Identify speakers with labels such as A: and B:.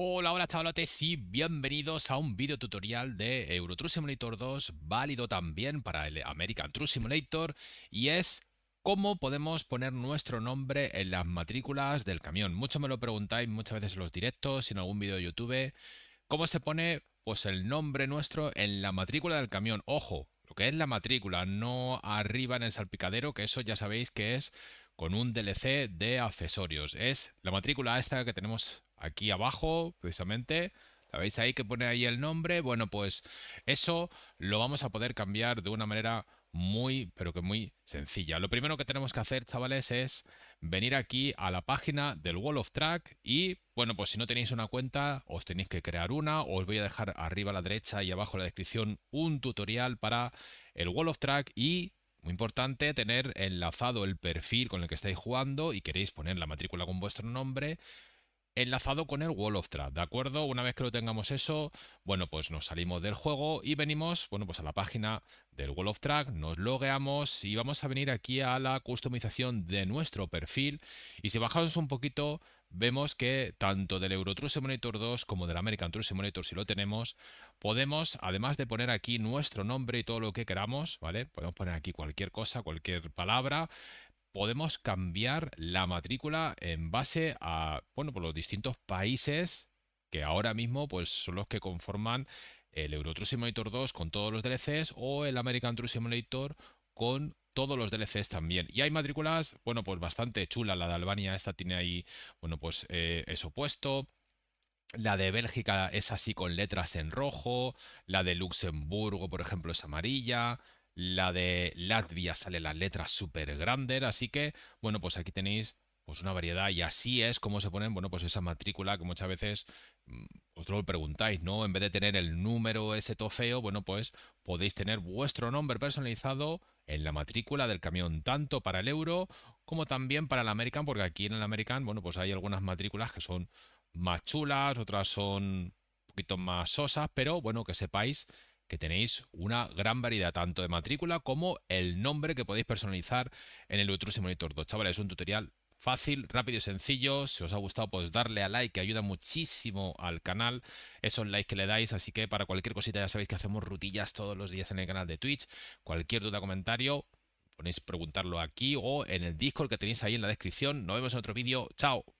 A: Hola, hola chavalotes y bienvenidos a un video tutorial de Euro Truck Simulator 2, válido también para el American True Simulator, y es cómo podemos poner nuestro nombre en las matrículas del camión. Mucho me lo preguntáis muchas veces en los directos y en algún vídeo de YouTube, cómo se pone pues el nombre nuestro en la matrícula del camión. Ojo, lo que es la matrícula, no arriba en el salpicadero, que eso ya sabéis que es con un DLC de accesorios. Es la matrícula esta que tenemos aquí abajo, precisamente. ¿La veis ahí que pone ahí el nombre? Bueno, pues eso lo vamos a poder cambiar de una manera muy, pero que muy sencilla. Lo primero que tenemos que hacer, chavales, es venir aquí a la página del Wall of Track y, bueno, pues si no tenéis una cuenta, os tenéis que crear una. Os voy a dejar arriba a la derecha y abajo en la descripción un tutorial para el Wall of Track y... Muy importante tener enlazado el perfil con el que estáis jugando y queréis poner la matrícula con vuestro nombre enlazado con el Wall of Track, ¿de acuerdo? Una vez que lo tengamos eso, bueno, pues nos salimos del juego y venimos, bueno, pues a la página del Wall of Track, nos logueamos y vamos a venir aquí a la customización de nuestro perfil y si bajamos un poquito vemos que tanto del Euro Monitor 2 como del American Truce Monitor si lo tenemos, podemos además de poner aquí nuestro nombre y todo lo que queramos, ¿vale? Podemos poner aquí cualquier cosa, cualquier palabra, podemos cambiar la matrícula en base a, bueno, por los distintos países que ahora mismo pues, son los que conforman el Euro Truck Simulator 2 con todos los DLCs o el American Truck Simulator con todos los DLCs también. Y hay matrículas, bueno, pues bastante chulas. La de Albania, esta tiene ahí, bueno, pues eh, eso puesto. La de Bélgica es así con letras en rojo. La de Luxemburgo, por ejemplo, es amarilla. La de Latvia sale la letra super grande, así que, bueno, pues aquí tenéis pues una variedad y así es como se ponen, bueno, pues esa matrícula que muchas veces mm, os lo preguntáis, ¿no? En vez de tener el número ese tofeo, bueno, pues podéis tener vuestro nombre personalizado en la matrícula del camión, tanto para el euro como también para el American, porque aquí en el American, bueno, pues hay algunas matrículas que son más chulas, otras son un poquito más sosas, pero bueno, que sepáis que tenéis una gran variedad tanto de matrícula como el nombre que podéis personalizar en el Utru Monitor 2. Chavales, es un tutorial fácil, rápido y sencillo. Si os ha gustado, pues darle a like, que ayuda muchísimo al canal. Esos likes que le dais, así que para cualquier cosita ya sabéis que hacemos rutillas todos los días en el canal de Twitch. Cualquier duda, comentario, ponéis preguntarlo aquí o en el Discord que tenéis ahí en la descripción. Nos vemos en otro vídeo. ¡Chao!